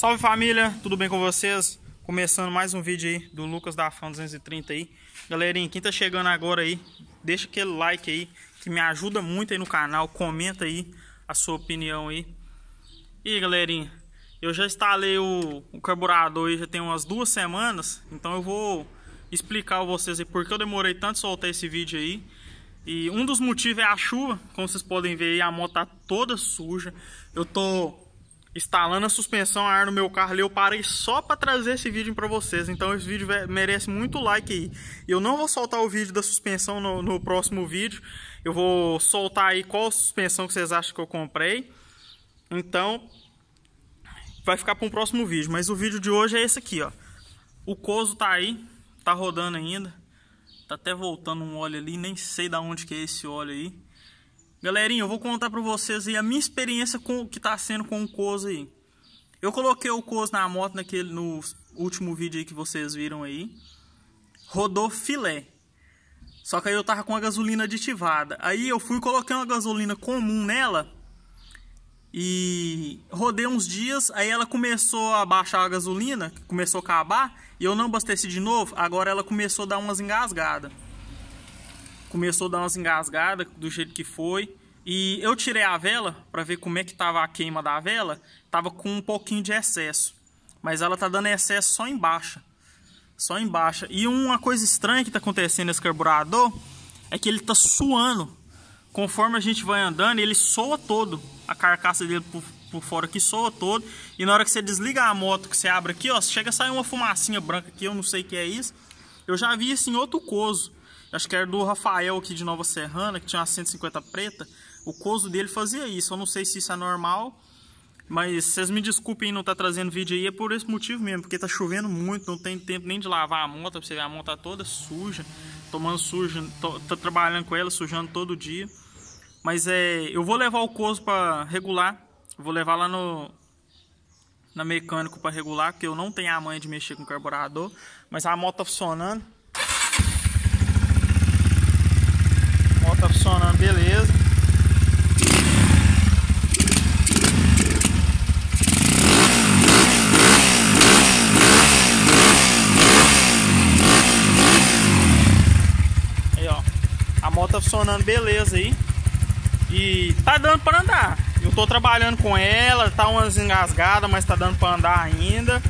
Salve família, tudo bem com vocês? Começando mais um vídeo aí do Lucas da Fã 230 aí. Galerinha, quem tá chegando agora aí, deixa aquele like aí, que me ajuda muito aí no canal, comenta aí a sua opinião aí. E galerinha, eu já instalei o, o carburador aí já tem umas duas semanas, então eu vou explicar a vocês aí porque eu demorei tanto soltar esse vídeo aí. E um dos motivos é a chuva, como vocês podem ver aí, a moto tá toda suja. Eu tô instalando a suspensão a ar no meu carro ali, eu parei só para trazer esse vídeo para vocês. Então esse vídeo merece muito like aí. Eu não vou soltar o vídeo da suspensão no, no, próximo vídeo. Eu vou soltar aí qual suspensão que vocês acham que eu comprei. Então vai ficar para um próximo vídeo, mas o vídeo de hoje é esse aqui, ó. O coso tá aí, tá rodando ainda. Tá até voltando um óleo ali, nem sei da onde que é esse óleo aí. Galerinha, eu vou contar pra vocês aí a minha experiência com o que tá sendo com o Cos aí. Eu coloquei o Cos na moto naquele, no último vídeo aí que vocês viram aí. Rodou filé. Só que aí eu tava com a gasolina aditivada. Aí eu fui coloquei uma gasolina comum nela. E rodei uns dias, aí ela começou a baixar a gasolina, começou a acabar, e eu não abasteci de novo, agora ela começou a dar umas engasgadas começou a dar umas engasgadas do jeito que foi. E eu tirei a vela para ver como é que tava a queima da vela. Tava com um pouquinho de excesso. Mas ela tá dando excesso só em baixa. Só em baixa. E uma coisa estranha que tá acontecendo nesse carburador é que ele tá suando. Conforme a gente vai andando, ele soa todo. A carcaça dele por, por fora que soa todo. E na hora que você desliga a moto, que você abre aqui, ó, chega a sair uma fumacinha branca aqui, eu não sei o que é isso. Eu já vi isso em outro coso. Acho que era do Rafael aqui de Nova Serrana, que tinha uma 150 preta. O coso dele fazia isso. Eu não sei se isso é normal. Mas vocês me desculpem não estar tá trazendo vídeo aí. É por esse motivo mesmo. Porque tá chovendo muito. Não tem tempo nem de lavar a moto. Pra você ver, a moto tá toda suja. Tomando suja. tá trabalhando com ela, sujando todo dia. Mas é, eu vou levar o coso para regular. Vou levar lá no, na mecânico para regular, porque eu não tenho a manha de mexer com carburador, mas a moto tá funcionando. moto tá funcionando beleza aí. E tá dando para andar. Eu tô trabalhando com ela, tá umas engasgadas, mas tá dando para andar ainda.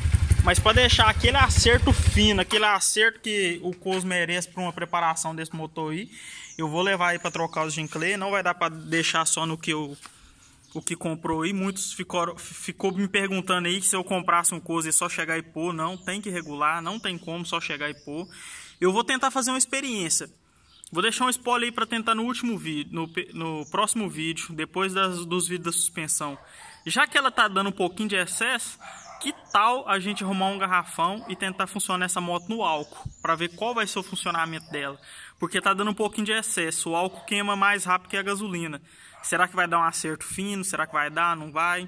Mas para deixar aquele acerto fino, aquele acerto que o Cos merece para uma preparação desse motor aí, eu vou levar aí para trocar os Ginclay, não vai dar para deixar só no que eu o que comprou aí, muitos ficou me perguntando aí se eu comprasse um Cos e só chegar e pôr, não, tem que regular, não tem como só chegar e pôr. Eu vou tentar fazer uma experiência. Vou deixar um spoiler aí para tentar no último vídeo, no, no próximo vídeo, depois das, dos vídeos da suspensão. Já que ela tá dando um pouquinho de excesso, que tal a gente arrumar um garrafão e tentar funcionar essa moto no álcool, para ver qual vai ser o funcionamento dela? Porque tá dando um pouquinho de excesso, o álcool queima mais rápido que a gasolina. Será que vai dar um acerto fino? Será que vai dar? Não vai?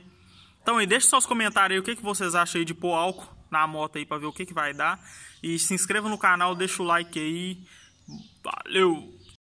Então, aí deixa só os comentários aí o que, que vocês acham aí de pôr álcool na moto aí para ver o que, que vai dar. E se inscreva no canal, deixa o like aí. 八六。